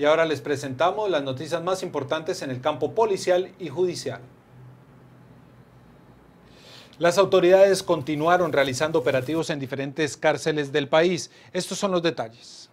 Y ahora les presentamos las noticias más importantes en el campo policial y judicial. Las autoridades continuaron realizando operativos en diferentes cárceles del país. Estos son los detalles.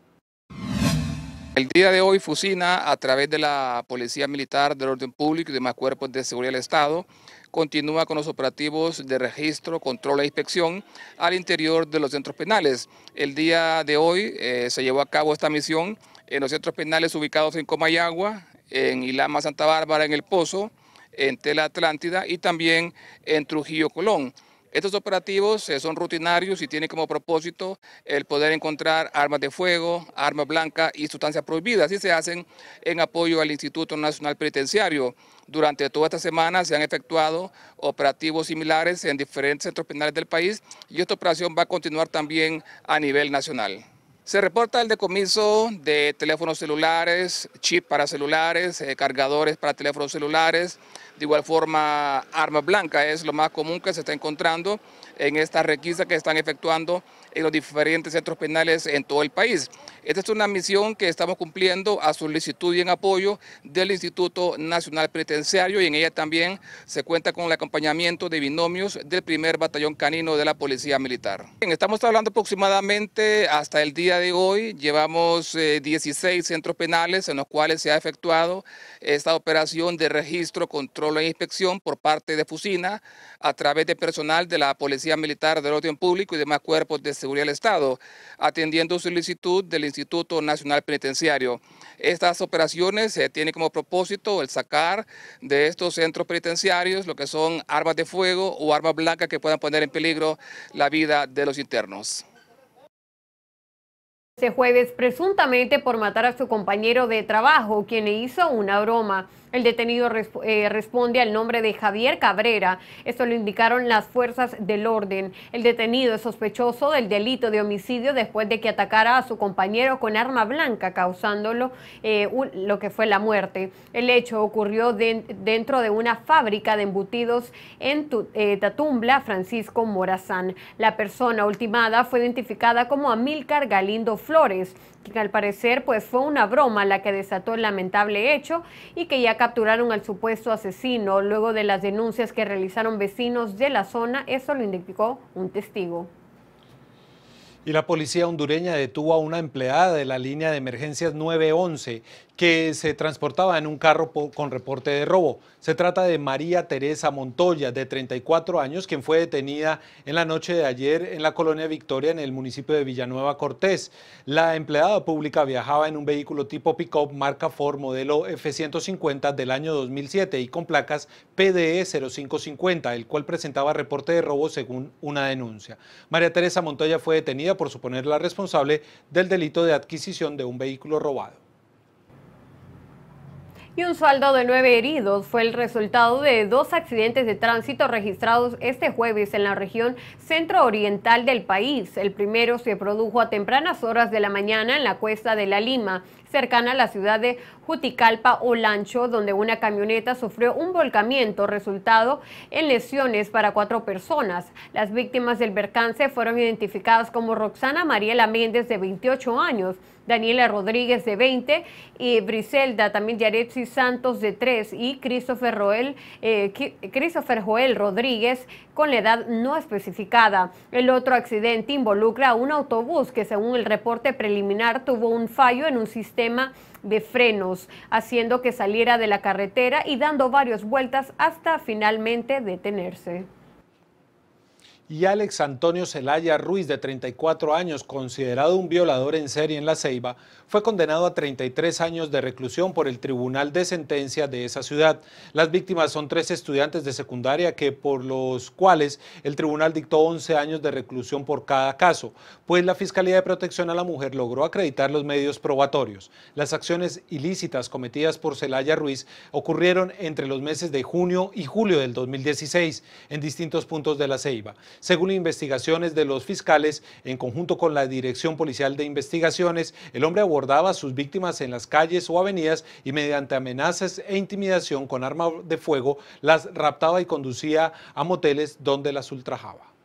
El día de hoy, Fusina, a través de la Policía Militar del Orden Público y demás cuerpos de seguridad del Estado, continúa con los operativos de registro, control e inspección al interior de los centros penales. El día de hoy eh, se llevó a cabo esta misión en los centros penales ubicados en Comayagua, en Ilama Santa Bárbara, en El Pozo, en Tela Atlántida y también en Trujillo Colón. Estos operativos eh, son rutinarios y tienen como propósito el poder encontrar armas de fuego, armas blancas y sustancias prohibidas y se hacen en apoyo al Instituto Nacional Penitenciario. Durante toda esta semana se han efectuado operativos similares en diferentes centros penales del país y esta operación va a continuar también a nivel nacional. Se reporta el decomiso de teléfonos celulares, chip para celulares, eh, cargadores para teléfonos celulares, de igual forma, arma blanca es lo más común que se está encontrando en estas requisas que están efectuando en los diferentes centros penales en todo el país. Esta es una misión que estamos cumpliendo a solicitud y en apoyo del Instituto Nacional Penitenciario y en ella también se cuenta con el acompañamiento de binomios del primer batallón canino de la Policía Militar. estamos hablando aproximadamente hasta el día de hoy, llevamos 16 eh, centros penales en los cuales se ha efectuado esta operación de registro, control la inspección por parte de fucina a través de personal de la Policía Militar del Orden Público y demás cuerpos de seguridad del Estado, atendiendo solicitud del Instituto Nacional Penitenciario. Estas operaciones tienen como propósito el sacar de estos centros penitenciarios lo que son armas de fuego o armas blancas que puedan poner en peligro la vida de los internos este jueves presuntamente por matar a su compañero de trabajo, quien le hizo una broma. El detenido eh, responde al nombre de Javier Cabrera. Esto lo indicaron las fuerzas del orden. El detenido es sospechoso del delito de homicidio después de que atacara a su compañero con arma blanca, causándolo eh, lo que fue la muerte. El hecho ocurrió dentro de una fábrica de embutidos en eh, Tatumbla, Francisco Morazán. La persona ultimada fue identificada como Amílcar Galindo Flores, quien al parecer pues fue una broma la que desató el lamentable hecho y que ya capturaron al supuesto asesino luego de las denuncias que realizaron vecinos de la zona, eso lo indicó un testigo. Y la policía hondureña detuvo a una empleada de la línea de emergencias 911 que se transportaba en un carro con reporte de robo. Se trata de María Teresa Montoya, de 34 años, quien fue detenida en la noche de ayer en la colonia Victoria, en el municipio de Villanueva Cortés. La empleada pública viajaba en un vehículo tipo pick-up marca Ford modelo F-150 del año 2007 y con placas PDE 0550, el cual presentaba reporte de robo según una denuncia. María Teresa Montoya fue detenida por suponerla responsable del delito de adquisición de un vehículo robado y un saldo de nueve heridos fue el resultado de dos accidentes de tránsito registrados este jueves en la región centro-oriental del país. El primero se produjo a tempranas horas de la mañana en la cuesta de La Lima, cercana a la ciudad de Juticalpa, o Lancho, donde una camioneta sufrió un volcamiento resultado en lesiones para cuatro personas. Las víctimas del percance fueron identificadas como Roxana María Méndez, de 28 años, Daniela Rodríguez de 20 y Briselda, también Yaretsi Santos de 3 y Christopher, eh, Christopher Joel Rodríguez con la edad no especificada. El otro accidente involucra a un autobús que según el reporte preliminar tuvo un fallo en un sistema de frenos, haciendo que saliera de la carretera y dando varias vueltas hasta finalmente detenerse y Alex Antonio Celaya Ruiz, de 34 años, considerado un violador en serie en La Ceiba, fue condenado a 33 años de reclusión por el Tribunal de Sentencia de esa ciudad. Las víctimas son tres estudiantes de secundaria que por los cuales el tribunal dictó 11 años de reclusión por cada caso, pues la Fiscalía de Protección a la Mujer logró acreditar los medios probatorios. Las acciones ilícitas cometidas por Celaya Ruiz ocurrieron entre los meses de junio y julio del 2016 en distintos puntos de La Ceiba. Según investigaciones de los fiscales, en conjunto con la Dirección Policial de Investigaciones, el hombre abordaba a sus víctimas en las calles o avenidas y mediante amenazas e intimidación con arma de fuego las raptaba y conducía a moteles donde las ultrajaba.